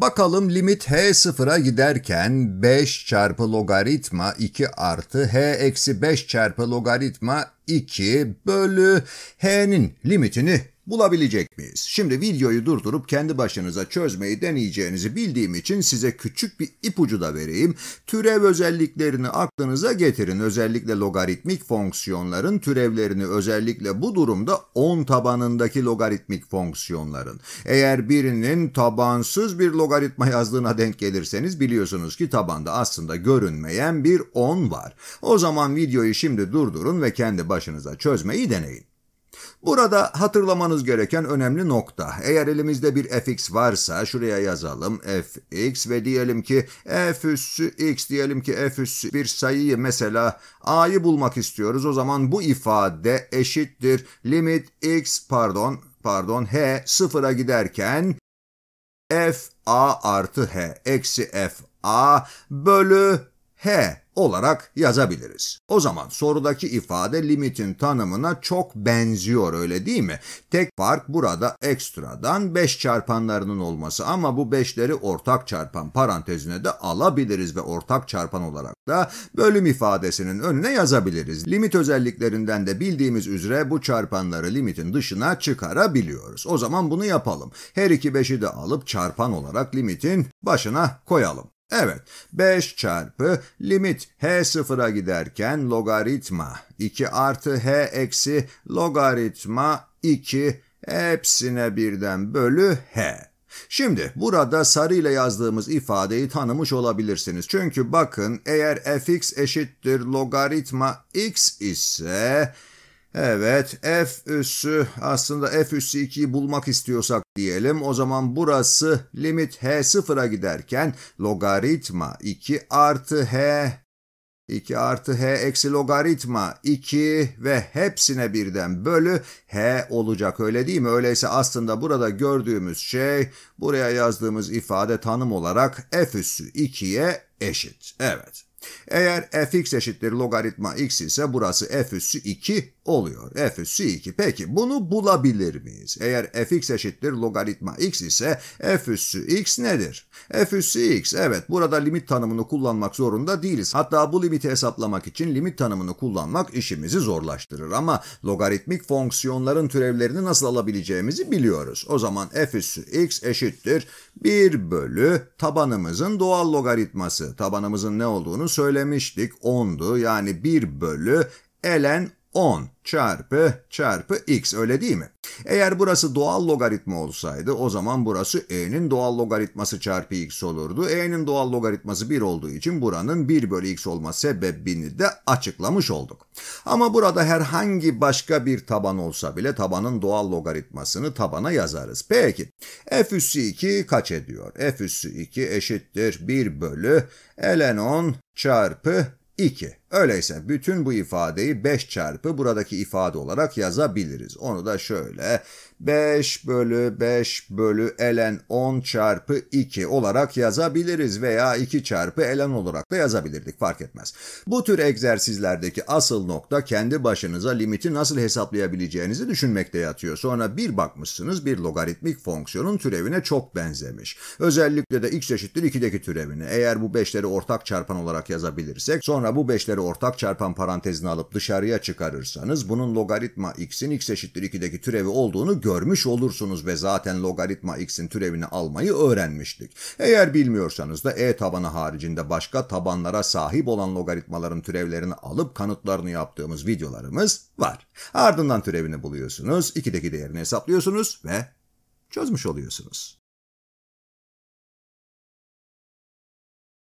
Bakalım limit h sıfıra giderken 5 çarpı logaritma 2 artı h eksi 5 çarpı logaritma 2 bölü h'nin limitini bulabilecek miyiz? Şimdi videoyu durdurup kendi başınıza çözmeyi deneyeceğinizi bildiğim için size küçük bir ipucu da vereyim. Türev özelliklerini aklınıza getirin. Özellikle logaritmik fonksiyonların türevlerini özellikle bu durumda 10 tabanındaki logaritmik fonksiyonların. Eğer birinin tabansız bir logaritma yazdığına denk gelirseniz biliyorsunuz ki tabanda aslında görünmeyen bir 10 var. O zaman videoyu şimdi durdurun ve kendi başınıza çözmeyi deneyin. Burada hatırlamanız gereken önemli nokta. Eğer elimizde bir fx varsa şuraya yazalım fx ve diyelim ki f üssü x diyelim ki f üssü bir sayıyı mesela a'yı bulmak istiyoruz. O zaman bu ifade eşittir limit x pardon pardon h sıfıra giderken f a artı h eksi f a bölü H olarak yazabiliriz. O zaman sorudaki ifade limitin tanımına çok benziyor öyle değil mi? Tek fark burada ekstradan 5 çarpanlarının olması ama bu 5'leri ortak çarpan parantezine de alabiliriz ve ortak çarpan olarak da bölüm ifadesinin önüne yazabiliriz. Limit özelliklerinden de bildiğimiz üzere bu çarpanları limitin dışına çıkarabiliyoruz. O zaman bunu yapalım. Her iki 5'i de alıp çarpan olarak limitin başına koyalım. Evet, 5 çarpı limit h sıfıra giderken logaritma 2 artı h eksi logaritma 2 hepsine birden bölü h. Şimdi burada sarıyla yazdığımız ifadeyi tanımış olabilirsiniz. Çünkü bakın eğer fx eşittir logaritma x ise Evet f üssü aslında f üssü 2'yi bulmak istiyorsak diyelim o zaman burası limit h sıfıra giderken logaritma 2 artı h 2 artı h eksi logaritma 2 ve hepsine birden bölü h olacak öyle değil mi? Öyleyse aslında burada gördüğümüz şey buraya yazdığımız ifade tanım olarak f üssü 2'ye eşit. Evet. Eğer fx eşittir logaritma x ise burası f üssü 2 oluyor. f üssü 2. Peki bunu bulabilir miyiz? Eğer fx eşittir logaritma x ise f üssü x nedir? f üssü x evet burada limit tanımını kullanmak zorunda değiliz. Hatta bu limiti hesaplamak için limit tanımını kullanmak işimizi zorlaştırır. Ama logaritmik fonksiyonların türevlerini nasıl alabileceğimizi biliyoruz. O zaman f üssü x eşittir 1 bölü tabanımızın doğal logaritması. Tabanımızın ne olduğunu söylemiştik. 10'du yani 1 bölü ln 10 çarpı çarpı x öyle değil mi? Eğer burası doğal logaritma olsaydı o zaman burası e'nin doğal logaritması çarpı x olurdu. E'nin doğal logaritması 1 olduğu için buranın 1 bölü x olma sebebini de açıklamış olduk. Ama burada herhangi başka bir taban olsa bile tabanın doğal logaritmasını tabana yazarız. Peki f üssü 2 kaç ediyor? f üssü 2 eşittir 1 bölü ln 10 çarpı 2. Öyleyse bütün bu ifadeyi 5 çarpı buradaki ifade olarak yazabiliriz. Onu da şöyle 5 bölü 5 bölü ln 10 çarpı 2 olarak yazabiliriz veya 2 çarpı ln olarak da yazabilirdik fark etmez. Bu tür egzersizlerdeki asıl nokta kendi başınıza limiti nasıl hesaplayabileceğinizi düşünmekte yatıyor. Sonra bir bakmışsınız bir logaritmik fonksiyonun türevine çok benzemiş. Özellikle de x eşittir 2'deki türevine. Eğer bu 5'leri ortak çarpan olarak yazabilirsek sonra bu 5'leri değerleri ortak çarpan parantezine alıp dışarıya çıkarırsanız bunun logaritma x'in x eşittir 2'deki türevi olduğunu görmüş olursunuz ve zaten logaritma x'in türevini almayı öğrenmiştik. Eğer bilmiyorsanız da e tabanı haricinde başka tabanlara sahip olan logaritmaların türevlerini alıp kanıtlarını yaptığımız videolarımız var. Ardından türevini buluyorsunuz, 2'deki değerini hesaplıyorsunuz ve çözmüş oluyorsunuz.